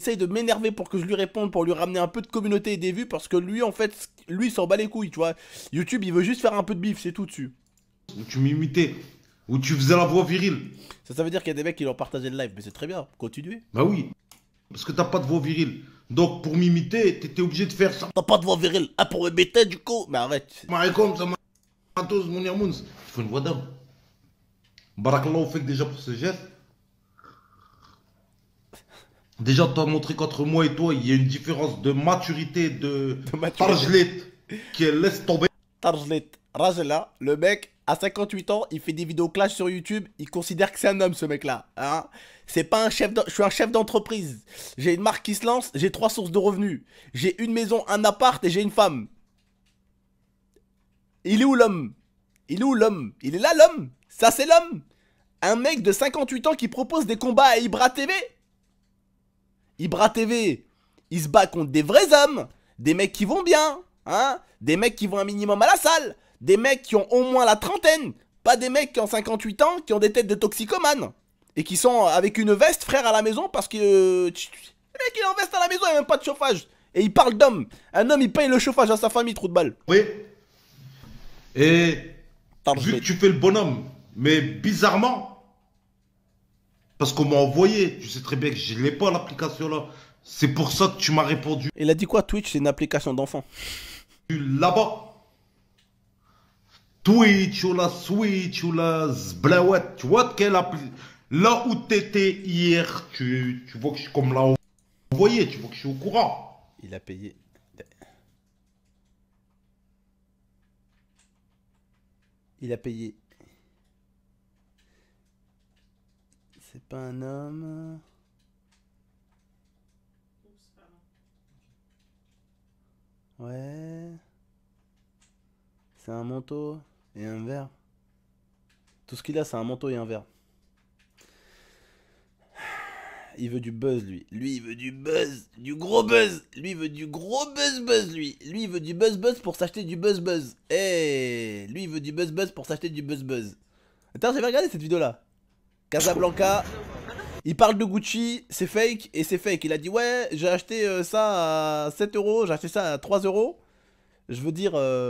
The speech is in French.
essaye de m'énerver pour que je lui réponde, pour lui ramener un peu de communauté et des vues, parce que lui, en fait, lui, s'en bat les couilles, tu vois. YouTube, il veut juste faire un peu de bif, c'est tout dessus. Ou tu m'imitais, où tu faisais la voix virile. Ça, ça veut dire qu'il y a des mecs qui l'ont partagé le live, mais c'est très bien, continuez. Bah oui, parce que t'as pas de voix virile. Donc pour m'imiter, t'étais obligé de faire ça. T'as pas de voix virile, ah pour m'imiter du coup Mais arrête. Marécom, ça m'a... Il faut une voix d'homme. Barakallah, fait que déjà pour ce geste. Déjà, t'as montré qu'entre moi et toi, il y a une différence de maturité, de, Tarjlet, qui laisse tomber. Tarjlet, Razela, le mec, à 58 ans, il fait des vidéos clash sur YouTube, il considère que c'est un homme, ce mec-là. Hein c'est pas un chef, je suis un chef d'entreprise. J'ai une marque qui se lance, j'ai trois sources de revenus. J'ai une maison, un appart et j'ai une femme. Il est où l'homme Il est où l'homme Il est là l'homme Ça c'est l'homme Un mec de 58 ans qui propose des combats à Ibra TV Ibra TV, il se bat contre des vrais hommes, des mecs qui vont bien, hein, des mecs qui vont un minimum à la salle, des mecs qui ont au moins la trentaine, pas des mecs qui ont 58 ans, qui ont des têtes de toxicomanes, et qui sont avec une veste, frère, à la maison, parce que... Euh, le mec, il est en veste à la maison, il n'y même pas de chauffage. Et il parle d'homme. Un homme, il paye le chauffage à sa famille, trou de balle. Oui. Et... vu que tu fais le bonhomme, mais bizarrement, parce qu'on m'a envoyé. Je sais très bien que je l'ai pas l'application là. C'est pour ça que tu m'as répondu. Il a dit quoi Twitch, c'est une application d'enfant. Là-bas. Twitch ou la Switch ou la Zblawet. Tu vois quelle appli. Là où t'étais hier, tu, tu vois que je suis comme là envoyé. Tu vois que je suis au courant. Il a payé Il a payé C'est pas un homme. Ouais. C'est un manteau et un verre. Tout ce qu'il a, c'est un manteau et un verre. Il veut du buzz, lui. Lui, il veut du buzz. Du gros buzz. Lui, il veut du gros buzz, buzz, lui. Lui, il veut du buzz, buzz pour s'acheter du buzz, buzz. Eh Lui, il veut du buzz, buzz pour s'acheter du buzz, buzz. Attends, j'avais regardé cette vidéo-là. Casablanca. Il parle de Gucci, c'est fake, et c'est fake. Il a dit ouais, j'ai acheté euh, ça à 7 euros, j'ai acheté ça à 3 euros. Je veux dire... Euh...